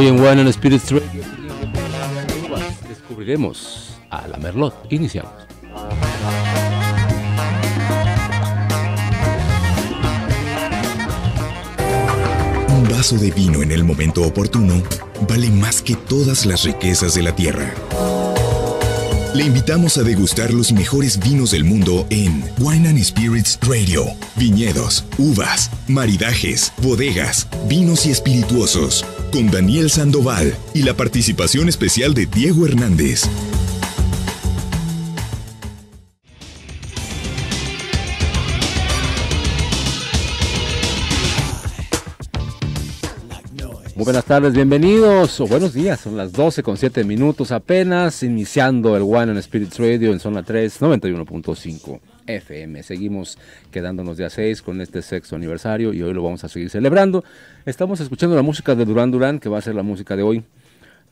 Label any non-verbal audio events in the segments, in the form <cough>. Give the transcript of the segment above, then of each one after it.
Hoy en Wine and Spirits Radio descubriremos a la Merlot. Iniciamos. Un vaso de vino en el momento oportuno vale más que todas las riquezas de la tierra. Le invitamos a degustar los mejores vinos del mundo en Wine and Spirits Radio. Viñedos, uvas, maridajes, bodegas, vinos y espirituosos con Daniel Sandoval y la participación especial de Diego Hernández. Muy buenas tardes, bienvenidos, o buenos días, son las 12 con 7 minutos apenas, iniciando el One on Spirits Radio en zona 3, 91.5. FM. Seguimos quedándonos día a 6 con este sexto aniversario y hoy lo vamos a seguir celebrando. Estamos escuchando la música de Durán Durán, que va a ser la música de hoy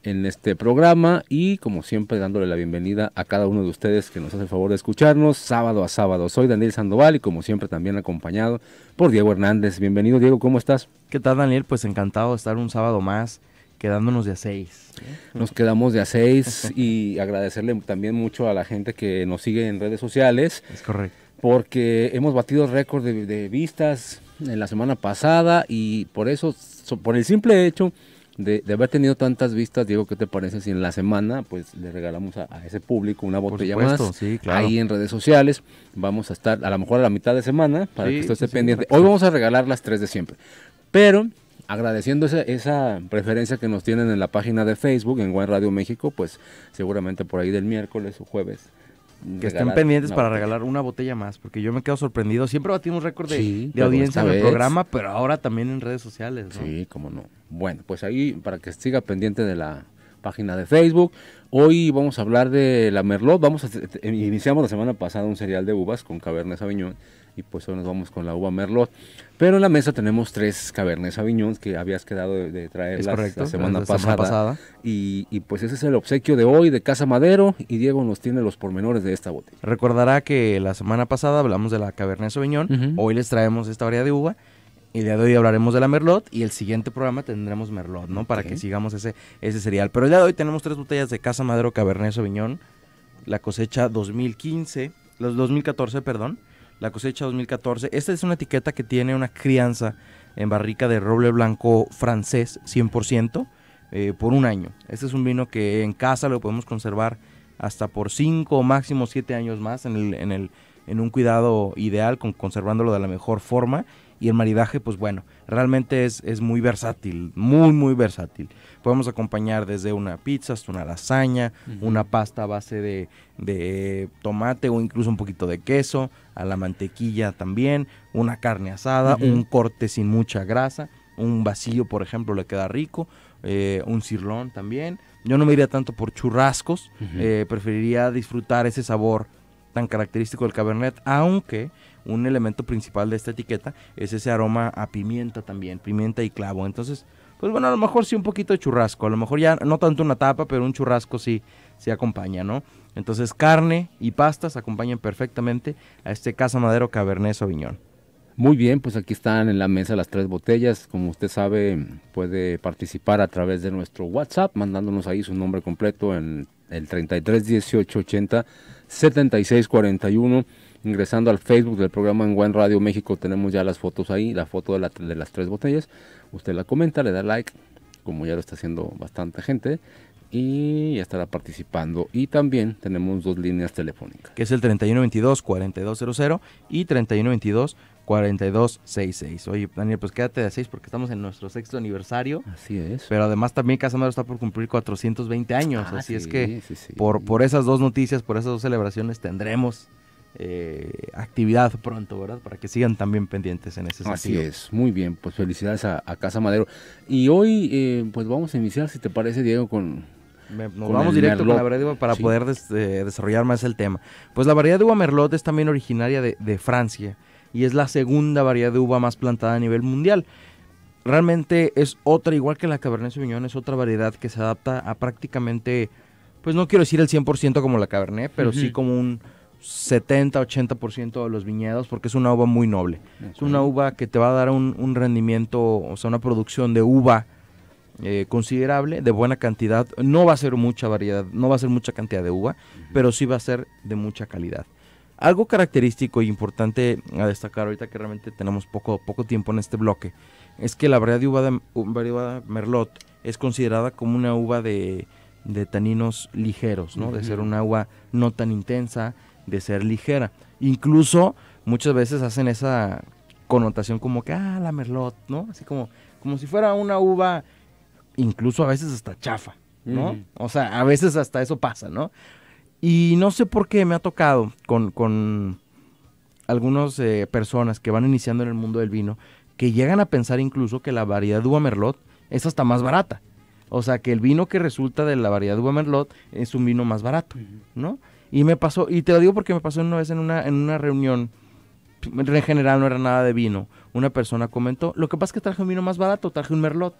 en este programa y como siempre dándole la bienvenida a cada uno de ustedes que nos hace el favor de escucharnos sábado a sábado. Soy Daniel Sandoval y como siempre también acompañado por Diego Hernández. Bienvenido Diego, ¿cómo estás? ¿Qué tal Daniel? Pues encantado de estar un sábado más quedándonos de a seis. Nos quedamos de a seis y <laughs> agradecerle también mucho a la gente que nos sigue en redes sociales. Es correcto. Porque hemos batido récord de, vistas en la semana pasada y por eso, por el simple hecho de, haber tenido tantas vistas, Diego, ¿qué te parece si en la semana pues le regalamos a, ese público una botella supuesto, más? Sí, claro. Ahí en redes sociales vamos a estar a lo mejor a la mitad de semana para que usted esté pendiente. Hoy vamos a regalar las tres de siempre. Pero agradeciendo esa, preferencia que nos tienen en la página de Facebook, en Guan Radio México, pues seguramente por ahí del miércoles o jueves. Que estén pendientes para regalar una botella más, porque yo me quedo sorprendido. Siempre batimos récord de, de audiencia en el programa, pero ahora también en redes sociales. Sí, cómo no. Bueno, pues ahí para que siga pendiente de la página de Facebook. Hoy vamos a hablar de la Merlot. Vamos a, eh, eh, iniciamos la semana pasada un serial de uvas con Cabernet Sauvignon y pues hoy nos vamos con la uva Merlot. Pero en la mesa tenemos tres Cabernet Sauvignon que habías quedado de, traer la, semana, pasada. pasada. Y, pues ese es el obsequio de hoy de Casa Madero y Diego nos tiene los pormenores de esta botella. Recordará que la semana pasada hablamos de la Cabernet Sauvignon, hoy les traemos esta variedad de uva. El día de hoy hablaremos de la Merlot y el siguiente programa tendremos Merlot, ¿no? Para que sigamos ese, ese cereal. Pero el día de hoy tenemos tres botellas de Casa Madero Cabernet Sauvignon, la cosecha 2015, los 2014, perdón la cosecha 2014. Esta es una etiqueta que tiene una crianza en barrica de roble blanco francés 100% eh, por un año. Este es un vino que en casa lo podemos conservar hasta por 5 o máximo 7 años más en, el, en, un cuidado ideal, conservándolo de la mejor forma. Y el maridaje, pues bueno, realmente es, es muy versátil, muy, muy versátil podemos acompañar desde una pizza hasta una lasaña, una pasta a base de, tomate o incluso un poquito de queso, a la mantequilla también, una carne asada, un corte sin mucha grasa, un vacío, por ejemplo, le queda rico, eh, un cirlón también. Yo no me iría tanto por churrascos, eh, preferiría disfrutar ese sabor tan característico del Cabernet, aunque un elemento principal de esta etiqueta es ese aroma a pimienta también, pimienta y clavo. Entonces, pues bueno, a lo mejor sí un poquito de churrasco, a lo mejor ya no tanto una tapa, pero un churrasco sí, sí acompaña, ¿no? Entonces carne y pastas acompañan perfectamente a este Casa Madero Cabernet Sauvignon. Muy bien, pues aquí están en la mesa las tres botellas. Como usted sabe, puede participar a través de nuestro WhatsApp, mandándonos ahí su nombre completo en el 33 18 80 76 41 ingresando al Facebook del programa en Buen Radio México tenemos ya las fotos ahí, la foto de las tres botellas usted la comenta, le da like, como ya lo está haciendo bastante gente, y ya estará participando. Y también tenemos dos líneas telefónicas. Que es el 3122-4200 y 3122-4266. Oye, Daniel, pues quédate de seis porque estamos en nuestro sexto aniversario. Así es. Pero además también Casamaro está por cumplir 420 años. Ah, así es que Por, por esas dos noticias, por esas dos celebraciones tendremos eh, actividad pronto, ¿verdad? Para que sigan también pendientes en ese sentido. Así es, muy bien, pues felicidades a, Casa Madero. Y hoy, eh, pues vamos a iniciar, si te parece, Diego, con... vamos directo con la variedad de uva para poder eh, desarrollar más el tema. Pues la variedad de uva Merlot es también originaria de, Francia y es la segunda variedad de uva más plantada a nivel mundial. Realmente es otra, igual que la Cabernet Sauvignon, es otra variedad que se adapta a prácticamente, pues no quiero decir el 100% como la Cabernet, pero sí como un 70-80% de los viñedos porque es una uva muy noble. Es una uva que te va a dar un, rendimiento, o sea, una producción de uva eh, considerable, de buena cantidad. No va a ser mucha variedad, no va a ser mucha cantidad de uva, pero sí va a ser de mucha calidad. Algo característico e importante a destacar ahorita que realmente tenemos poco, poco tiempo en este bloque es que la variedad de uva de, Merlot es considerada como una uva de, de taninos ligeros, ¿no? De ser una uva no tan intensa, de ser ligera. Incluso muchas veces hacen esa connotación como que, ah, la merlot, ¿no? Así como, como si fuera una uva, incluso a veces hasta chafa, ¿no? O sea, a veces hasta eso pasa, ¿no? Y no sé por qué me ha tocado con, con algunas eh, personas que van iniciando en el mundo del vino, que llegan a pensar incluso que la variedad de uva merlot es hasta más barata. O sea, que el vino que resulta de la variedad de uva merlot es un vino más barato, ¿no? Y me pasó, y te lo digo porque me pasó una vez en una, en una reunión en general no era nada de vino. Una persona comentó, lo que pasa es que traje un vino más barato, traje un merlot,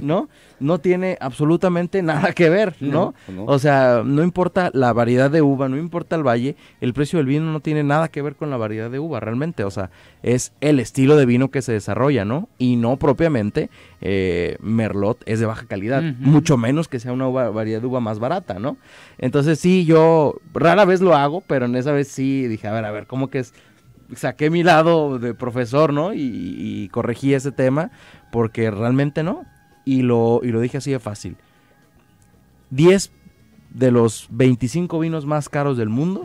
¿no? No tiene absolutamente nada que ver, ¿no? Pues no, O sea, no importa la variedad de uva, no importa el valle, el precio del vino no tiene nada que ver con la variedad de uva realmente, o sea, es el estilo de vino que se desarrolla, ¿no? Y no propiamente eh, merlot es de baja calidad, mucho menos que sea una variedad de uva más barata, ¿no? Entonces sí, yo rara vez lo hago, pero en esa vez sí dije, a ver, a ver, ¿cómo que es saqué mi lado de profesor, ¿no? Y, y corregí ese tema porque realmente no. Y lo, y lo dije así de fácil. 10 de los 25 vinos más caros del mundo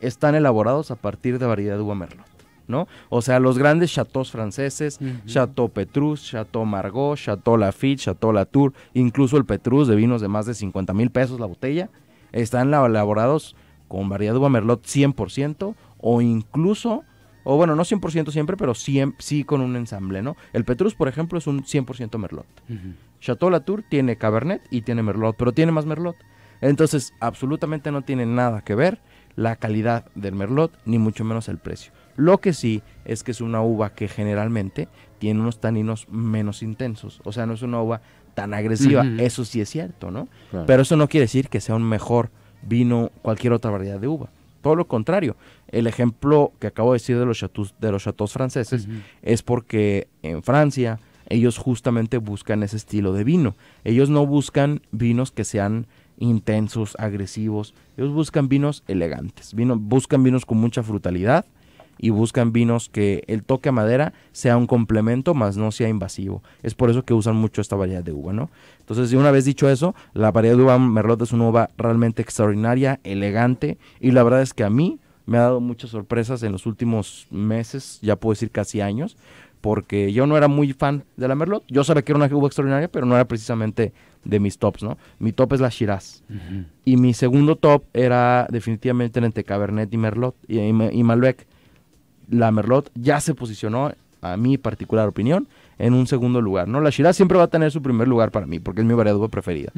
están elaborados a partir de variedad de uva merlot. ¿no? O sea, los grandes chateaux franceses, Chateau Petrus, Chateau Margaux, Chateau Lafitte, Chateau Latour, incluso el Petrus de vinos de más de 50 mil pesos la botella, están elaborados con variedad de uva merlot 100% o incluso o bueno, no 100% siempre, pero sí, sí, con un ensamble, ¿no? El Petrus, por ejemplo, es un 100% Merlot. Chateau Latour tiene Cabernet y tiene Merlot, pero tiene más Merlot. Entonces, absolutamente no tiene nada que ver la calidad del Merlot, ni mucho menos el precio. Lo que sí es que es una uva que generalmente tiene unos taninos menos intensos, o sea, no es una uva tan agresiva, eso sí es cierto, ¿no? Pero eso no quiere decir que sea un mejor vino cualquier otra variedad de uva. Todo lo contrario, el ejemplo que acabo de decir de los chateaux, de los franceses es porque en Francia ellos justamente buscan ese estilo de vino. Ellos no buscan vinos que sean intensos, agresivos. Ellos buscan vinos elegantes, vino, buscan vinos con mucha frutalidad y buscan vinos que el toque a madera sea un complemento, más no sea invasivo. Es por eso que usan mucho esta variedad de uva, ¿no? Entonces, una vez dicho eso, la variedad de uva Merlot es una uva realmente extraordinaria, elegante y la verdad es que a mí me ha dado muchas sorpresas en los últimos meses, ya puedo decir casi años, porque yo no era muy fan de la Merlot. Yo sabía que era una uva extraordinaria, pero no era precisamente de mis tops, ¿no? Mi top es la Shiraz. Y mi segundo top era definitivamente entre Cabernet y Merlot y, Malbec. La Merlot ya se posicionó, a mi particular opinión, en un segundo lugar, ¿no? La Shiraz siempre va a tener su primer lugar para mí, porque es mi variedad preferida.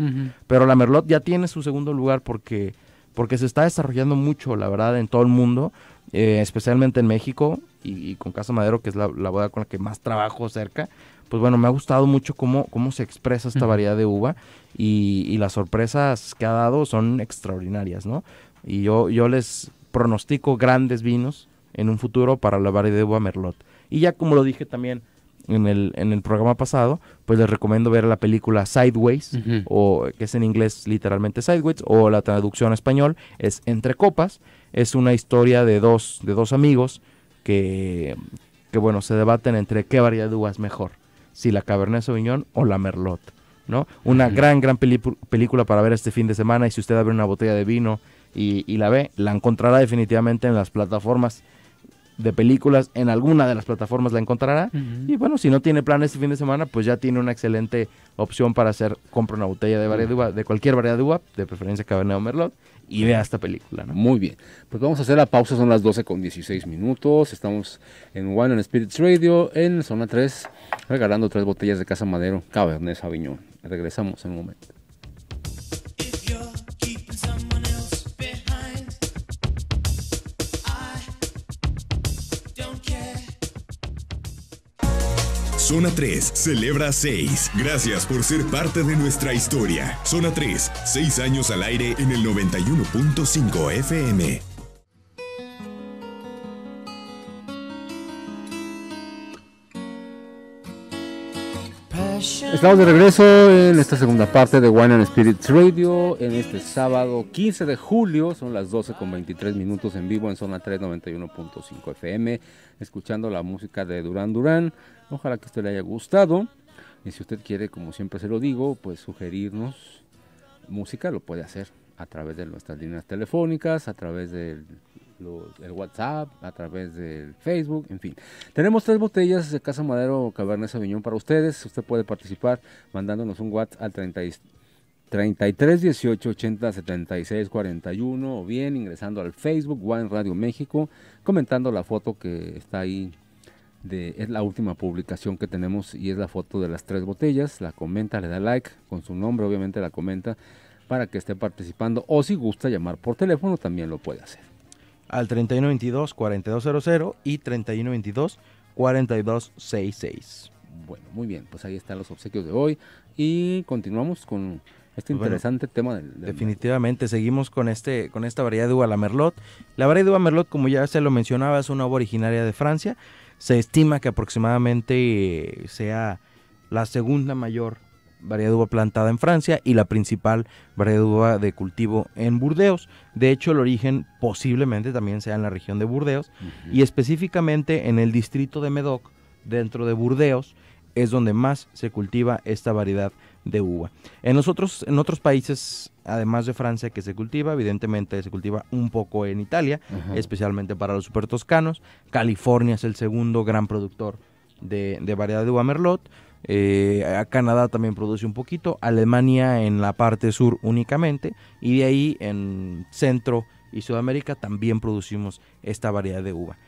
Pero la Merlot ya tiene su segundo lugar porque porque se está desarrollando mucho, la verdad, en todo el mundo, eh, especialmente en México y, con Casa Madero, que es la, bodega con la que más trabajo cerca. Pues bueno, me ha gustado mucho cómo, cómo se expresa esta variedad de uva y, las sorpresas que ha dado son extraordinarias, ¿no? Y yo, yo les pronostico grandes vinos en un futuro para la variedad de uva Merlot. Y ya como lo dije también en el, en el programa pasado, pues les recomiendo ver la película Sideways, o que es en inglés literalmente Sideways, o la traducción a español es Entre Copas. Es una historia de dos, de dos amigos que, que, bueno, se debaten entre qué variedad de uvas es mejor, si la Cabernet Sauvignon o la Merlot. ¿no? Una gran, gran película para ver este fin de semana y si usted abre una botella de vino y, y la ve, la encontrará definitivamente en las plataformas de películas en alguna de las plataformas la encontrará. Y bueno, si no tiene plan este fin de semana, pues ya tiene una excelente opción para hacer, compra una botella de, variedad de cualquier variedad de uva, de preferencia Cabernet o Merlot, y vea esta película. Muy bien, pues vamos a hacer la pausa, son las 12 con 16 minutos, estamos en Wine and Spirits Radio, en zona 3, regalando tres botellas de Casa Madero, Cabernet Sauvignon. Regresamos en un momento. Zona 3 celebra 6. Gracias por ser parte de nuestra historia. Zona 3, 6 años al aire en el 91.5 FM. Estamos de regreso en esta segunda parte de Wine and Spirits Radio en este sábado 15 de julio, son las 12 con 23 minutos en vivo en zona 391.5 FM, escuchando la música de Durán Durán. Ojalá que usted le haya gustado. Y si usted quiere, como siempre se lo digo, pues sugerirnos música, lo puede hacer a través de nuestras líneas telefónicas, a través del el WhatsApp, a través del Facebook, en fin. Tenemos tres botellas de Casa Madero Cabernet Sauvignon para ustedes. Usted puede participar mandándonos un WhatsApp al 30 33 18 80 76 41 o bien ingresando al Facebook One Radio México comentando la foto que está ahí de, es la última publicación que tenemos y es la foto de las tres botellas. La comenta, le da like, con su nombre obviamente la comenta para que esté participando o si gusta llamar por teléfono también lo puede hacer al 3122-4200 y 3122-4266. Bueno, muy bien, pues ahí están los obsequios de hoy y continuamos con este pues interesante tema definitivamente seguimos con este con esta variedad de uva la merlot. La variedad de uva merlot, como ya se lo mencionaba, es una uva originaria de Francia. Se estima que aproximadamente sea la segunda mayor variedad de uva plantada en Francia y la principal variedad de uva de cultivo en Burdeos. De hecho, el origen posiblemente también sea en la región de Burdeos y específicamente en el distrito de Medoc, dentro de Burdeos, es donde más se cultiva esta variedad de uva. En, nosotros, en otros países, además de Francia, que se cultiva, evidentemente se cultiva un poco en Italia, especialmente para los super toscanos. California es el segundo gran productor de variedad de uva merlot. Eh, a Canadá también produce un poquito, Alemania en la parte sur únicamente y de ahí en Centro y Sudamérica también producimos esta variedad de uva.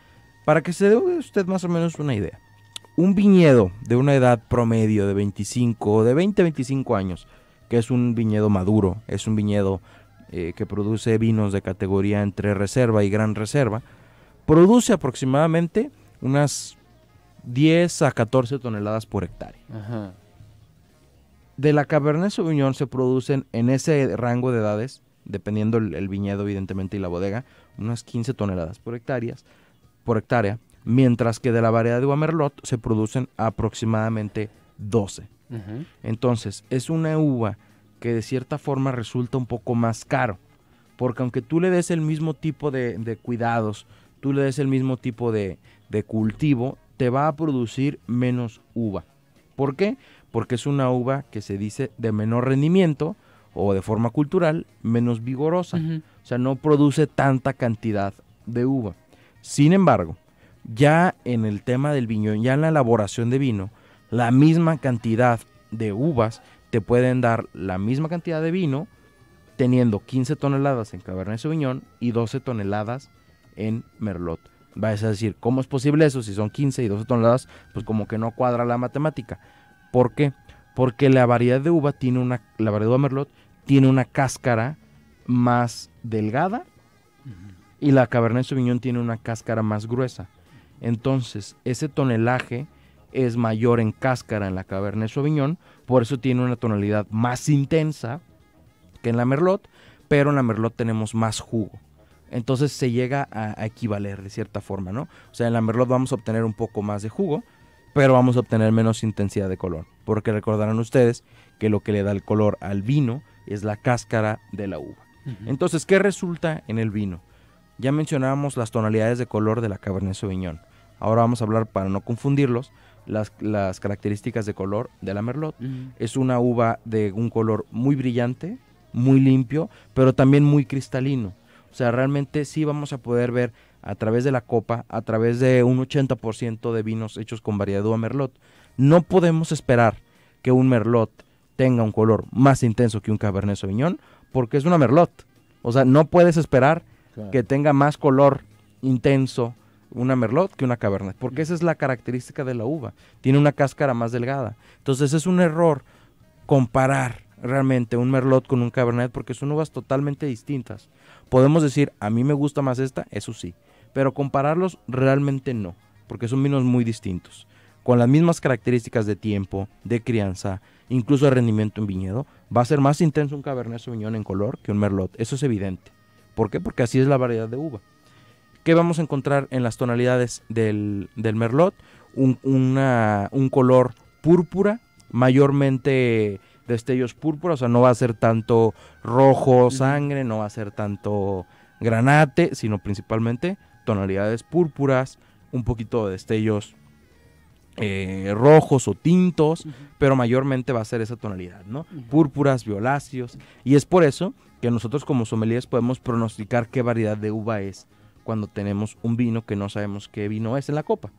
Para que se dé usted más o menos una idea, un viñedo de una edad promedio de 25, o de 20 25 años, que es un viñedo maduro, es un viñedo eh, que produce vinos de categoría entre reserva y gran reserva, produce aproximadamente unas 10 a 14 toneladas por hectárea. De la Cabernet Sauvignon se producen en ese rango de edades, dependiendo el, viñedo evidentemente y la bodega, unas 15 toneladas por hectáreas, por hectárea, mientras que de la variedad de Guamerlot se producen aproximadamente 12. Entonces, es una uva que de cierta forma resulta un poco más caro, porque aunque tú le des el mismo tipo de, cuidados, tú le des el mismo tipo de cultivo, te va a producir menos uva. ¿Por qué? Porque es una uva que se dice de menor rendimiento o de forma cultural menos vigorosa. O sea, no produce tanta cantidad de uva. Sin embargo, ya en el tema del viñón, ya en la elaboración de vino, la misma cantidad de uvas te pueden dar la misma cantidad de vino teniendo 15 toneladas en Cabernet Sauvignon y 12 toneladas en Merlot. Vas a decir, ¿cómo es posible eso? Si son 15 y 12 toneladas, pues como que no cuadra la matemática. ¿Por qué? Porque la variedad de uva tiene una, la variedad de merlot tiene una cáscara más delgada y la Cabernet Sauvignon tiene una cáscara más gruesa. Entonces, ese tonelaje es mayor en cáscara en la Cabernet Sauvignon, por eso tiene una tonalidad más intensa que en la Merlot, pero en la Merlot tenemos más jugo. Entonces se llega a, equivaler de cierta forma, ¿no? O sea, en la merlot vamos a obtener un poco más de jugo, pero vamos a obtener menos intensidad de color. Porque recordarán ustedes que lo que le da el color al vino es la cáscara de la uva. Entonces, ¿qué resulta en el vino? Ya mencionábamos las tonalidades de color de la Cabernet Sauvignon. Ahora vamos a hablar, para no confundirlos, las, características de color de la merlot. Es una uva de un color muy brillante, muy limpio, pero también muy cristalino o sea, realmente sí vamos a poder ver a través de la copa, a través de un 80% de vinos hechos con variedad de merlot. No podemos esperar que un merlot tenga un color más intenso que un cabernet sauvignon porque es una merlot. O sea, no puedes esperar que tenga más color intenso una merlot que una cabernet, porque esa es la característica de la uva. Tiene una cáscara más delgada. Entonces es un error comparar realmente un merlot con un cabernet porque son uvas totalmente distintas. Podemos decir, a mí me gusta más esta, eso sí, pero compararlos realmente no, porque son vinos muy distintos, con las mismas características de tiempo, de crianza, incluso de rendimiento en viñedo, va a ser más intenso un cabernet sauvignon en color que un merlot, eso es evidente. ¿Por qué? Porque así es la variedad de uva. ¿Qué vamos a encontrar en las tonalidades del, del merlot? Un, un color púrpura, mayormente destellos púrpura, o sea, no va a ser tanto rojo sangre, no va a ser tanto granate, sino principalmente tonalidades púrpuras, un poquito de destellos eh, rojos o tintos, pero mayormente va a ser esa tonalidad, ¿no? Púrpuras, violáceos, y es por eso que nosotros como sommeliers podemos pronosticar qué variedad de uva es cuando tenemos un vino que no sabemos qué vino es en la copa.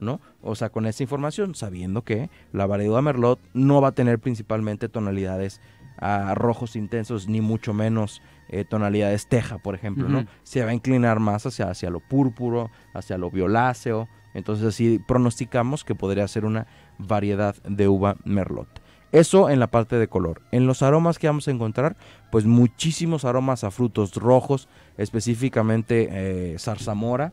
¿no? O sea, con esta información, sabiendo que la variedad Merlot no va a tener principalmente tonalidades a ah, rojos intensos, ni mucho menos eh, tonalidades teja, por ejemplo, Se va a inclinar más hacia, hacia lo púrpuro, hacia lo violáceo. Entonces, así pronosticamos que podría ser una variedad de uva Merlot. Eso en la parte de color. En los aromas que vamos a encontrar, pues muchísimos aromas a frutos rojos, específicamente eh, zarzamora,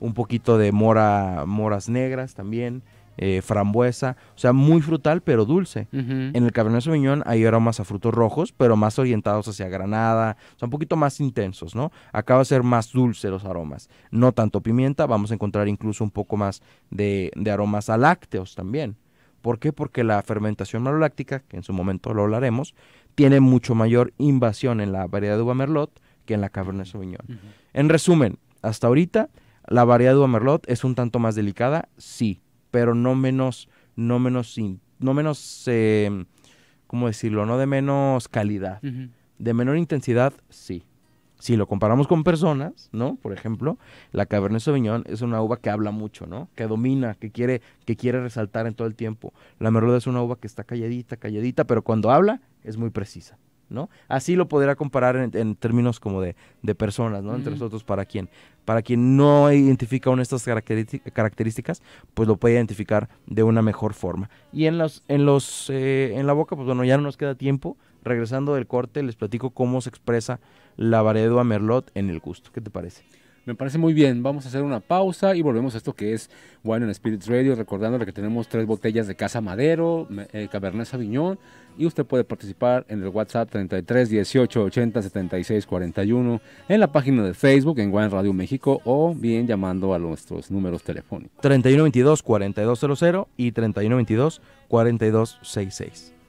un poquito de mora, moras negras también, eh, frambuesa, o sea, muy frutal pero dulce. En el Cabernet Sauvignon hay aromas a frutos rojos, pero más orientados hacia granada, Son un poquito más intensos, ¿no? Acaba de ser más dulce los aromas, no tanto pimienta, vamos a encontrar incluso un poco más de, aromas a lácteos también. ¿Por qué? Porque la fermentación maloláctica, que en su momento lo hablaremos, tiene mucho mayor invasión en la variedad de uva merlot que en la Cabernet Sauvignon. En resumen, hasta ahorita la variedad de Merlot es un tanto más delicada, sí, pero no menos, no menos, no menos, em, ¿cómo decirlo? No de menos calidad. De menor intensidad, sí. Si lo comparamos con personas, ¿no? Por ejemplo, la Cabernet Sauvignon es una uva que habla mucho, ¿no? Que domina, que quiere, que quiere resaltar en todo el tiempo. La Merlot es una uva que está calladita, calladita, pero cuando habla es muy precisa. ¿no? Así lo podrá comparar en, términos como de, personas, ¿no? Entre nosotros, para quien, para quien no identifica aún estas características, pues lo puede identificar de una mejor forma. Y en, los, en, los, eh, en la boca, pues bueno, ya no nos queda tiempo. Regresando del corte, les platico cómo se expresa la variedad Merlot en el gusto. ¿Qué te parece? Me parece muy bien. Vamos a hacer una pausa y volvemos a esto que es Wine and Spirits Radio. Recordándole que tenemos tres botellas de Casa Madero, eh, Cabernet Sauvignon. Y usted puede participar en el WhatsApp 33 18 80 76 41, en la página de Facebook en Wine Radio México o bien llamando a nuestros números telefónicos. 31 42 4200 y 31 22 42 4266.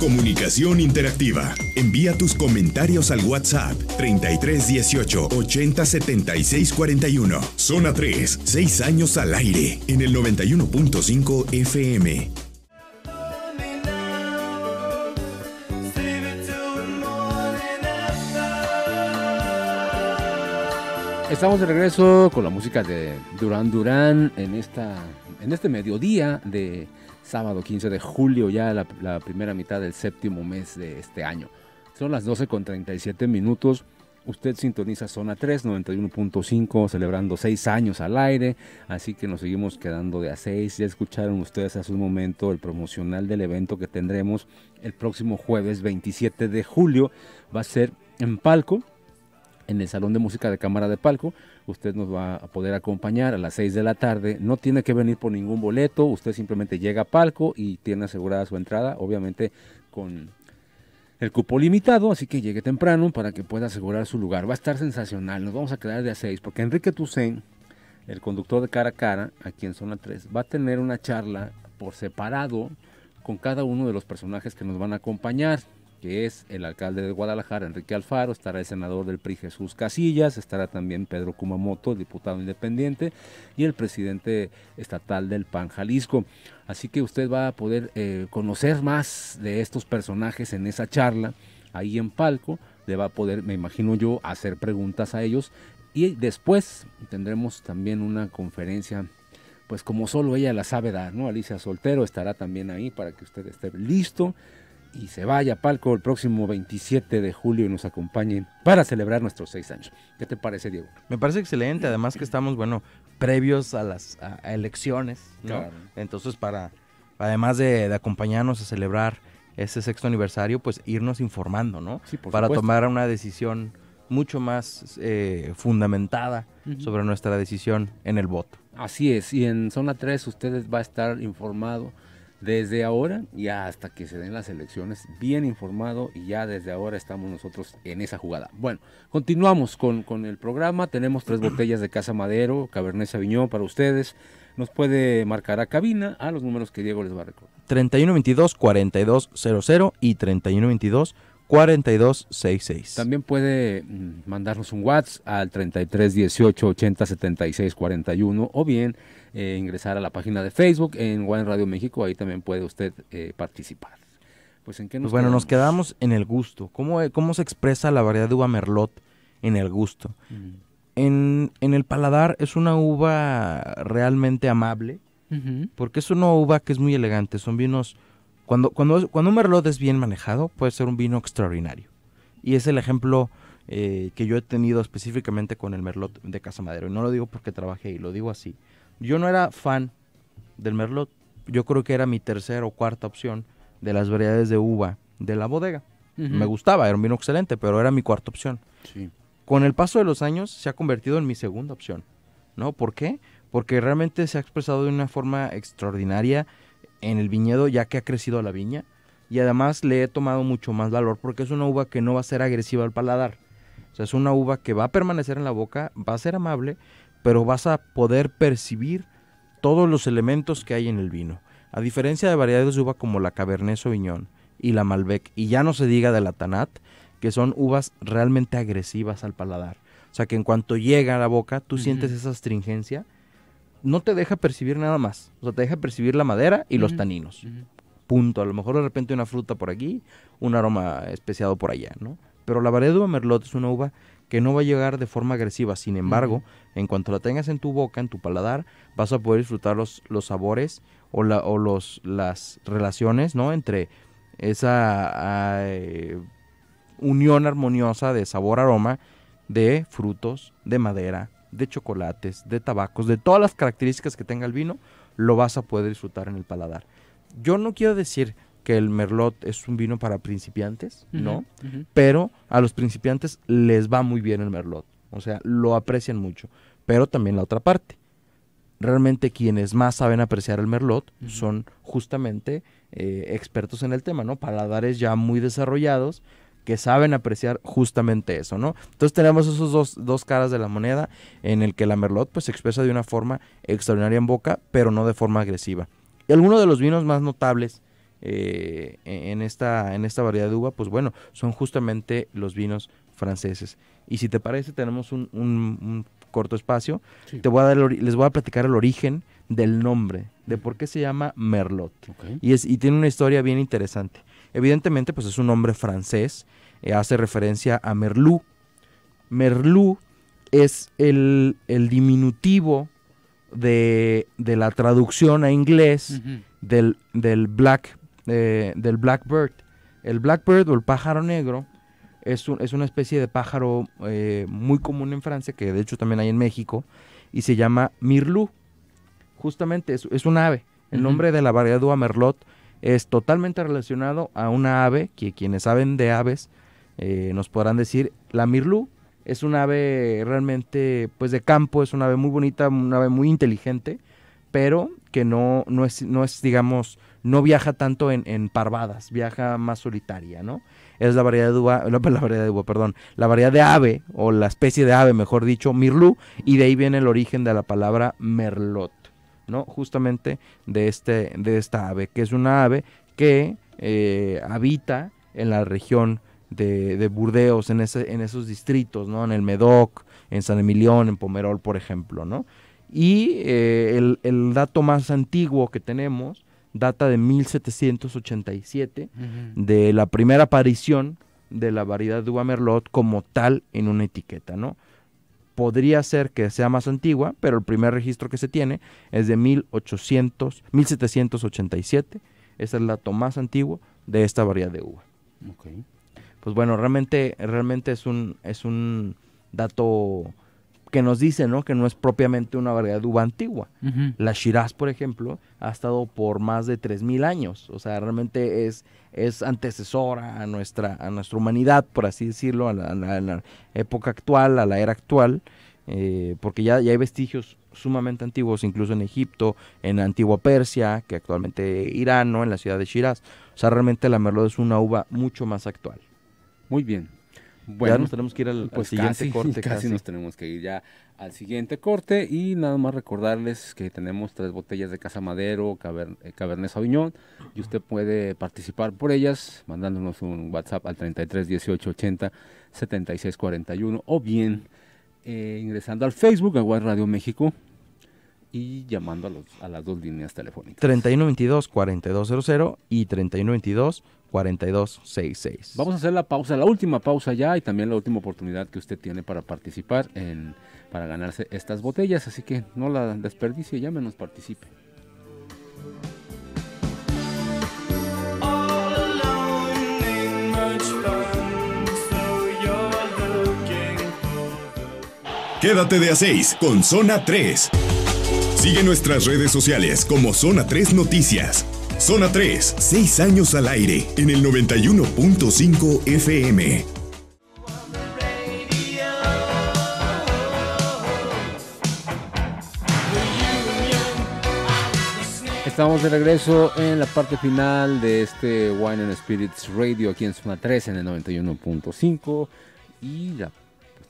Comunicación interactiva. Envía tus comentarios al WhatsApp 3318 807641. Zona 3, 6 años al aire en el 91.5 FM. Estamos de regreso con la música de Durán Durán en esta en este mediodía de sábado 15 de julio, ya la, primera mitad del séptimo mes de este año. Son las 12 con 37 minutos. Usted sintoniza Zona 3, 91.5, celebrando 6 años al aire, así que nos seguimos quedando de a 6. Ya escucharon ustedes hace un momento el promocional del evento que tendremos el próximo jueves 27 de julio. Va a ser en Palco, en el Salón de Música de Cámara de Palco usted nos va a poder acompañar a las 6 de la tarde. No tiene que venir por ningún boleto, usted simplemente llega a palco y tiene asegurada su entrada, obviamente con el cupo limitado, así que llegue temprano para que pueda asegurar su lugar. Va a estar sensacional, nos vamos a quedar de a 6 porque Enrique Tucen, el conductor de cara a cara, aquí en zona 3, va a tener una charla por separado con cada uno de los personajes que nos van a acompañar que es el alcalde de Guadalajara, Enrique Alfaro, estará el senador del PRI Jesús Casillas, estará también Pedro Kumamoto, diputado independiente, y el presidente estatal del PAN Jalisco. Así que usted va a poder eh, conocer más de estos personajes en esa charla, ahí en Palco, le va a poder, me imagino yo, hacer preguntas a ellos, y después tendremos también una conferencia pues como solo ella la sabe dar, ¿no? Alicia Soltero estará también ahí para que usted esté listo y se vaya Palco el próximo 27 de julio y nos acompañen para celebrar nuestros seis años. ¿Qué te parece, Diego? Me parece excelente, además que estamos, bueno, previos a las elecciones, ¿no? Entonces, para, además de, acompañarnos a celebrar ese sexto aniversario, pues irnos informando, ¿no? Sí, por para tomar una decisión mucho más eh, fundamentada sobre nuestra decisión en el voto. Así es, y en Zona 3 ustedes va a estar informado desde ahora y hasta que se den las elecciones, bien informado y ya desde ahora estamos nosotros en esa jugada. Bueno, continuamos con, el programa, tenemos tres botellas de Casa Madero, Cabernet Sauvignon para ustedes, nos puede marcar a cabina a los números que Diego les va a recordar. 3122-4200 y 3122 4266. También puede mm, mandarnos un WhatsApp al 3318-807641 o bien eh, ingresar a la página de Facebook en One Radio México, ahí también puede usted eh, participar. Pues, ¿en qué pues bueno, nos quedamos en el gusto. ¿Cómo, eh, ¿Cómo, se expresa la variedad de uva merlot en el gusto? En, el paladar es una uva realmente amable, porque es una uva que es muy elegante. Son vinos. Cuando, cuando, cuando un merlot es bien manejado, puede ser un vino extraordinario. Y es el ejemplo que yo he tenido específicamente con el merlot de Casa Madero. Y no lo digo porque trabajé ahí, lo digo así. Yo no era fan del Merlot. Yo creo que era mi tercera o cuarta opción de las variedades de uva de la bodega. Me gustaba, era un vino excelente, pero era mi cuarta opción. Con el paso de los años se ha convertido en mi segunda opción. ¿No? ¿Por qué? Porque realmente se ha expresado de una forma extraordinaria en el viñedo, ya que ha crecido la viña. Y además le he tomado mucho más valor porque es una uva que no va a ser agresiva al paladar. O sea, es una uva que va a permanecer en la boca, va a ser amable, pero vas a poder percibir todos los elementos que hay en el vino. A diferencia de variedades de uva como la Cabernet Sauvignon y la Malbec, y ya no se diga de la Tanat, que son uvas realmente agresivas al paladar. O sea que en cuanto llega a la boca, tú sientes esa astringencia, no te deja percibir nada más. O sea, te deja percibir la madera y los taninos. Punto. A lo mejor de repente una fruta por aquí, un aroma especiado por allá, ¿no? Pero la variedad de uva Merlot es una uva que no va a llegar de forma agresiva. Sin embargo, en cuanto la tengas en tu boca, en tu paladar, vas a poder disfrutar los, los sabores o, o las relaciones, ¿no? Entre esa eh, unión armoniosa de sabor-aroma de frutos, de madera, de chocolates, de tabacos, de todas las características que tenga el vino, lo vas a poder disfrutar en el paladar. Yo no quiero decir que el merlot es un vino para principiantes, ¿no? Pero a los principiantes les va muy bien el merlot, o sea, lo aprecian mucho, pero también la otra parte. Realmente quienes más saben apreciar el merlot son justamente eh, expertos en el tema, ¿no? Paladares ya muy desarrollados que saben apreciar justamente eso, ¿no? Entonces tenemos esos dos, caras de la moneda en el que la merlot pues se expresa de una forma extraordinaria en boca, pero no de forma agresiva. Y alguno de los vinos más notables eh, e-, en, esta, en esta variedad de uva, pues bueno, son justamente los vinos franceses. Y si te parece, tenemos un, corto espacio. Te voy a dar les voy a platicar el origen del nombre, de por qué se llama Merlot. Y, es, y tiene una historia bien interesante. Evidentemente, pues es un nombre francés, eh, hace referencia a Merlú. Merlú es el, diminutivo de, la traducción a inglés del, del, Black del blackbird. El blackbird o el pájaro negro es, es una especie de pájaro eh, muy común en Francia, que de hecho también hay en México, y se llama mirlú. Justamente es, es un ave. El nombre de la variedad duamerlot merlot es totalmente relacionado a una ave que quienes saben de aves eh, nos podrán decir la mirlú es un ave realmente pues de campo es una ave muy bonita una ave muy inteligente pero que no es no es digamos no viaja tanto en, parvadas, viaja más solitaria, ¿no? Es la variedad de uva, <laughs> la variedad de perdón, la variedad de ave, o la especie de ave, mejor dicho, mirlú, y de ahí viene el origen de la palabra merlot, ¿no? Justamente de, este, de esta ave, que es una ave que eh, habita en la región de, de, Burdeos, en, en esos distritos, ¿no? En el Medoc, en San Emilión, en Pomerol, por ejemplo, ¿no? Y eh, el, el, dato más antiguo que tenemos data de 1787, de la primera aparición de la variedad de uva merlot como tal en una etiqueta, ¿no? Podría ser que sea más antigua, pero el primer registro que se tiene es de 1800, 1787. Ese es el dato más antiguo de esta variedad de uva. Pues bueno, realmente, realmente es un, es un dato que nos dice, ¿no? Que no es propiamente una variedad de uva antigua. La Shiraz, por ejemplo, ha estado por más de 3.000 años. O sea, realmente es, es antecesora a nuestra, a nuestra humanidad, por así decirlo, a la, época actual, a la era actual, eh, porque ya, ya hay vestigios sumamente antiguos, incluso en Egipto, en antigua Persia, que actualmente Irán, En la ciudad de Shiraz. O sea, realmente la Merlot es una uva mucho más actual. Muy bien, bueno, nos tenemos que ir al, pues siguiente <laughs> corte. Casi, nos tenemos que ir ya al siguiente corte y nada más recordarles que tenemos tres botellas de Casa Madero, eh, Cabernet Sauvignon y usted puede participar por ellas mandándonos un WhatsApp al 33 18 80 76 41 o bien eh, ingresando al Facebook agua Radio México y llamando a, las dos líneas telefónicas. 3122-4200 y 3122-4266. Vamos a hacer la pausa, la última pausa ya y también la última oportunidad que usted tiene para participar, en, para ganarse estas botellas. Así que no la desperdicie, llámenos, participe. Quédate de a 6 con Zona 3. Sigue nuestras redes sociales como Zona 3 Noticias. Zona 3, 6 años al aire en el 91.5 FM. Estamos de regreso en la parte final de este Wine and Spirits Radio aquí en Zona 3 en el 91.5 y la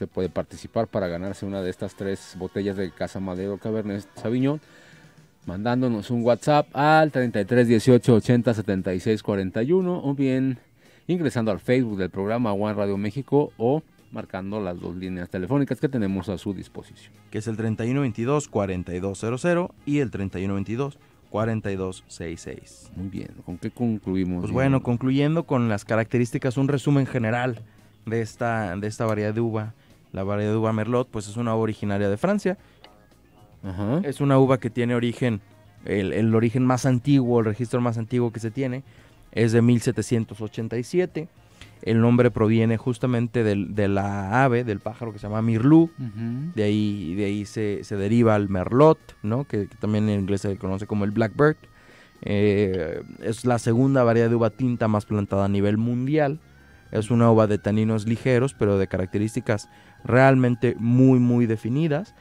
puede participar para ganarse una de estas tres botellas de Casa Madero Cabernet Sauvignon mandándonos un WhatsApp al 33 18 80 76 41 o bien ingresando al Facebook del programa One Radio México o marcando las dos líneas telefónicas que tenemos a su disposición. Que es el 3122-4200 y el 3122-4266. Muy bien, ¿con qué concluimos? Pues bueno, concluyendo con las características, un resumen general de esta, de esta variedad de uva. La variedad de uva Merlot, pues es una uva originaria de Francia. Es una uva que tiene origen, el, origen más antiguo, el registro más antiguo que se tiene, es de 1787. El nombre proviene justamente de la ave, del pájaro que se llama Mirlú. De ahí, de ahí se, deriva el Merlot, que, también en inglés se conoce como el Blackbird. Eh, es la segunda variedad de uva tinta más plantada a nivel mundial. Es una uva de taninos ligeros, pero de características realmente muy, muy definidas.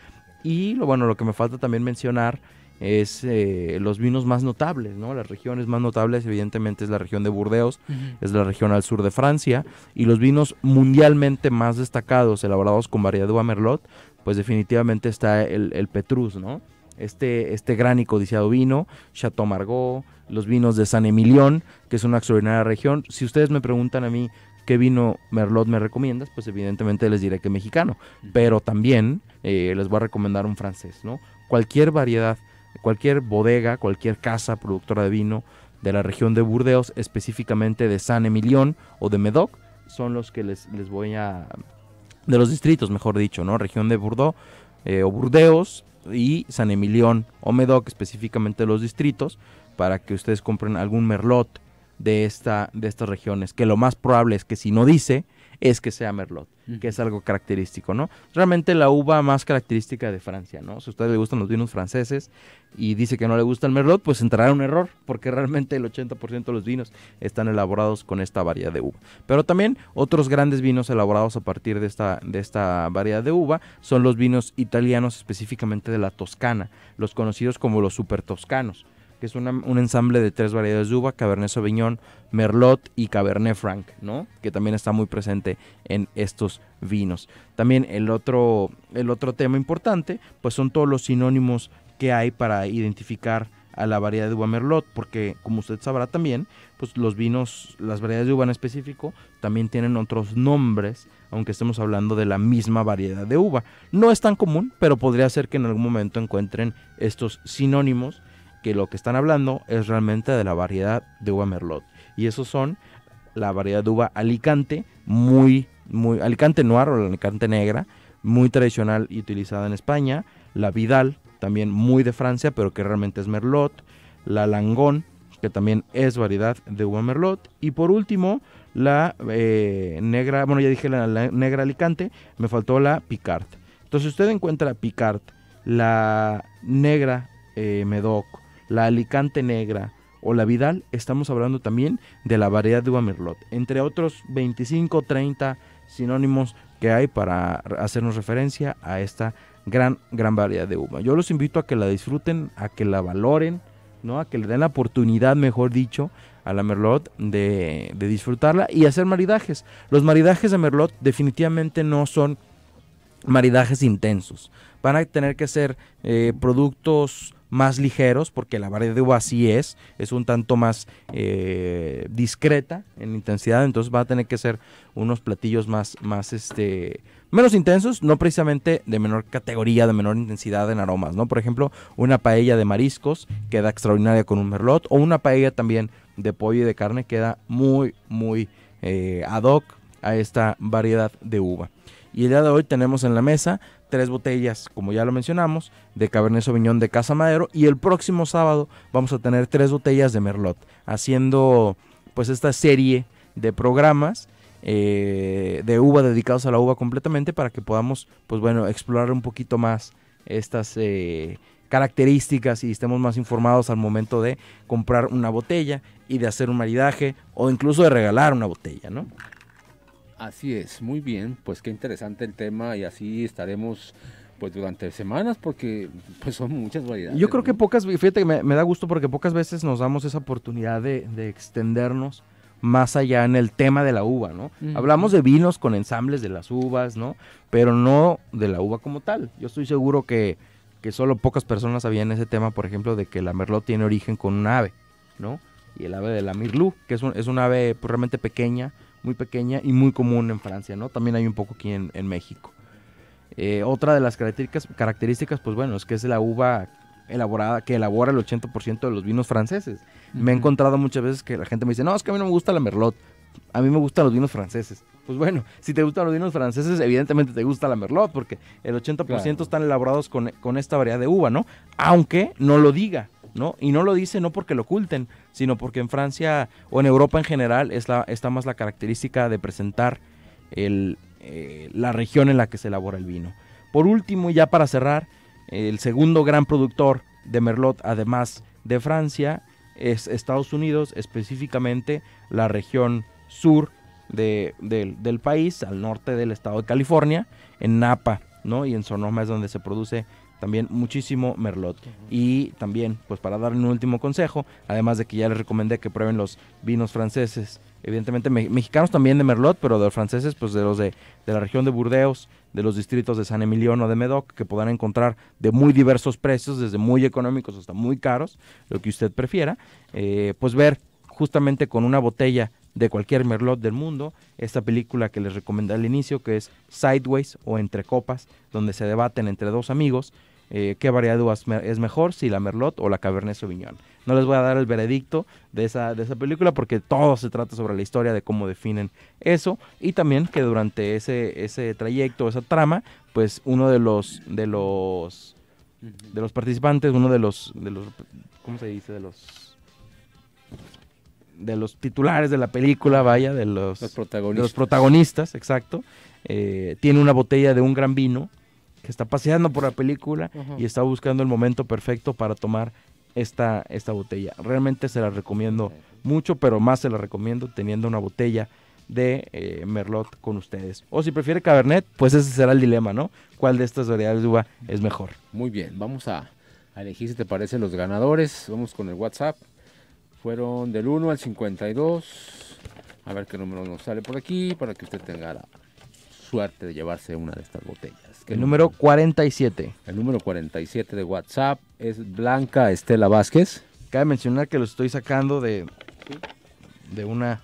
Y lo bueno, lo que me falta también mencionar es eh, los vinos más notables, ¿no? Las regiones más notables, evidentemente, es la región de Burdeos, es la región al sur de Francia, y los vinos mundialmente más destacados, elaborados con variedad de Merlot, pues definitivamente está el, Petrus, ¿no? Este, este gran y codiciado vino, Chateau Margaux, los vinos de San Emilión, que es una extraordinaria región. Si ustedes me preguntan a mí qué vino Merlot me recomiendas, pues evidentemente les diré que mexicano, pero también eh, les voy a recomendar un francés, ¿no? Cualquier variedad, cualquier bodega, cualquier casa productora de vino de la región de Burdeos, específicamente de San Emilión o de Medoc, son los que les, voy a... de los distritos, mejor dicho, ¿no? Región de Bordeaux eh, o Burdeos y San Emilión o Medoc, específicamente los distritos, para que ustedes compren algún Merlot, de, esta, de estas regiones, que lo más probable es que si no dice, es que sea Merlot, que es algo característico, ¿no? Realmente la uva más característica de Francia, ¿no? Si a ustedes les gustan los vinos franceses y dice que no le gusta el Merlot, pues entrará en un error, porque realmente el 80% de los vinos están elaborados con esta variedad de uva. Pero también otros grandes vinos elaborados a partir de esta, de esta variedad de uva son los vinos italianos, específicamente de la Toscana, los conocidos como los super toscanos que es un ensamble de tres variedades de uva, Cabernet Sauvignon, Merlot y Cabernet Franc, ¿no? Que también está muy presente en estos vinos. También el otro, el otro tema importante, pues son todos los sinónimos que hay para identificar a la variedad de uva Merlot, porque como usted sabrá también, pues los vinos, las variedades de uva en específico, también tienen otros nombres, aunque estemos hablando de la misma variedad de uva. No es tan común, pero podría ser que en algún momento encuentren estos sinónimos que lo que están hablando es realmente de la variedad de uva merlot. Y esos son la variedad de uva alicante, muy, muy, alicante noir o la alicante negra, muy tradicional y utilizada en España. La vidal, también muy de Francia, pero que realmente es merlot. La langón, que también es variedad de uva merlot. Y por último, la eh, negra, bueno ya dije la, negra Alicante, me faltó la Picard. Entonces usted encuentra Picard, la negra eh, Medoc, la Alicante Negra o la Vidal, estamos hablando también de la variedad de uva Merlot, entre otros 25, 30 sinónimos que hay para hacernos referencia a esta gran, gran variedad de uva. Yo los invito a que la disfruten, a que la valoren, ¿no? a que le den la oportunidad, mejor dicho, a la Merlot de, disfrutarla y hacer maridajes. Los maridajes de Merlot definitivamente no son maridajes intensos. Van a tener que ser eh, productos más ligeros, porque la variedad de uva así es, es un tanto más eh, discreta en intensidad, entonces va a tener que ser unos platillos más, más este, menos intensos, no precisamente de menor categoría, de menor intensidad en aromas, ¿no? Por ejemplo, una paella de mariscos queda extraordinaria con un merlot, o una paella también de pollo y de carne queda muy, muy eh, ad hoc a esta variedad de uva. Y el día de hoy tenemos en la mesa tres botellas, como ya lo mencionamos, de Cabernet Sauvignon de Casa Madero. Y el próximo sábado vamos a tener tres botellas de Merlot, haciendo pues esta serie de programas eh, de uva dedicados a la uva completamente para que podamos, pues bueno, explorar un poquito más estas eh, características y estemos más informados al momento de comprar una botella y de hacer un maridaje o incluso de regalar una botella, ¿no? Así es, muy bien, pues qué interesante el tema y así estaremos pues durante semanas porque pues son muchas variedades. Yo creo que pocas, fíjate que me, da gusto porque pocas veces nos damos esa oportunidad de, extendernos más allá en el tema de la uva, ¿no? Hablamos de vinos con ensambles de las uvas, ¿no? Pero no de la uva como tal. Yo estoy seguro que, que solo pocas personas sabían ese tema, por ejemplo, de que la merlot tiene origen con un ave, ¿no? Y el ave de la mirlú, que es un, es ave pues, realmente pequeña, muy pequeña y muy común en Francia, ¿no? También hay un poco aquí en, México. Eh, otra de las características, características, pues bueno, es que es la uva elaborada, que elabora el 80% de los vinos franceses. Me he encontrado muchas veces que la gente me dice, no, es que a mí no me gusta la merlot, a mí me gustan los vinos franceses. Pues bueno, si te gustan los vinos franceses, evidentemente te gusta la merlot, porque el 80% están elaborados con esta variedad de uva, ¿no? Aunque no lo diga, y no lo dice no porque lo oculten, sino porque en Francia o en Europa en general es la, está más la característica de presentar eh, la región en la que se elabora el vino. Por último, y ya para cerrar, el segundo gran productor de Merlot, además de Francia, es Estados Unidos, específicamente la región sur del país, al norte del estado de California, en Napa, ¿no? Y en Sonoma es donde se produce también muchísimo merlot. Y también, pues para dar un último consejo, además de que ya les recomendé que prueben los vinos franceses, evidentemente mexicanos también de merlot, pero de los franceses, pues de los de, la región de Burdeos, de los distritos de San o de Medoc, que podrán encontrar de muy diversos precios, desde muy económicos hasta muy caros, lo que usted prefiera, eh, pues ver justamente con una botella de cualquier merlot del mundo. Esta película que les recomendé al inicio, que es Sideways o Entre Copas, donde se debaten entre dos amigos eh, qué variedad es mejor, si la merlot o la cabernet sauvignon. No les voy a dar el veredicto de esa, de esa película porque todo se trata sobre la historia de cómo definen eso y también que durante ese, ese trayecto, esa trama, pues uno de los, de los de los participantes, uno de los, de los, ¿cómo se dice? De los de los titulares de la película, vaya, de los, los protagonistas. exacto. Eh, tiene una botella de un gran vino que está paseando por la película y está buscando el momento perfecto para tomar esta, esta botella. Realmente se la recomiendo mucho, pero más se la recomiendo teniendo una botella de eh, Merlot con ustedes. O si prefiere Cabernet, pues ese será el dilema, ¿no? ¿Cuál de estas variedades de uva es mejor? Muy bien, vamos a, a elegir si te parecen los ganadores. Vamos con el WhatsApp fueron del 1 al 52. A ver qué número nos sale por aquí para que usted tenga la suerte de llevarse una de estas botellas. El número 47. El número 47 de WhatsApp es Blanca Estela Vázquez. Cabe mencionar que lo estoy sacando de, de una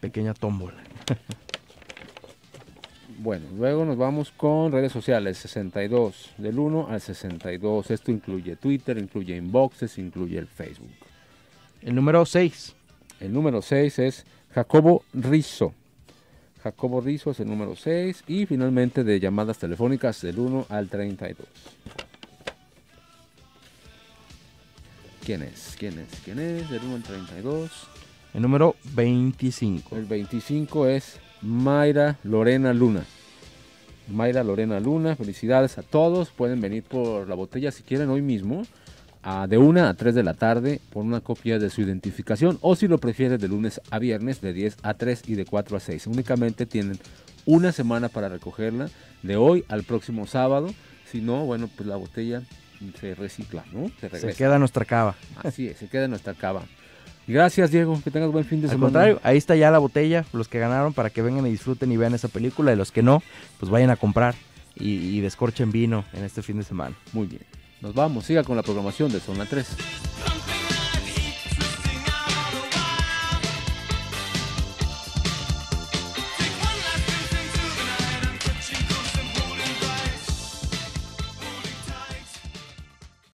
pequeña tómbola. <laughs> Bueno, luego nos vamos con redes sociales, 62, del 1 al 62. Esto incluye Twitter, incluye inboxes, incluye el Facebook. El número 6. El número 6 es Jacobo Rizzo. Jacobo Rizzo es el número 6. Y finalmente de llamadas telefónicas del 1 al 32. ¿Quién es? ¿Quién es? ¿Quién es? Del 1 al 32. El número 25. El 25 es Mayra Lorena Luna. Mayra Lorena Luna, felicidades a todos. Pueden venir por la botella si quieren hoy mismo de 1 a 3 de la tarde por una copia de su identificación o si lo prefieres de lunes a viernes de 10 a 3 y de 4 a 6. Únicamente tienen una semana para recogerla de hoy al próximo sábado. Si no, bueno, pues la botella se recicla, ¿no? Se, queda en nuestra cava. Así es, se queda en nuestra cava. Gracias, Diego. Que tengas buen fin de semana. Al contrario, ahí está ya la botella. Los que ganaron, para que vengan y disfruten y vean esa película. Y los que no, pues vayan a comprar y descorchen vino en este fin de semana. Muy bien. Nos vamos, siga con la programación de Zona 3.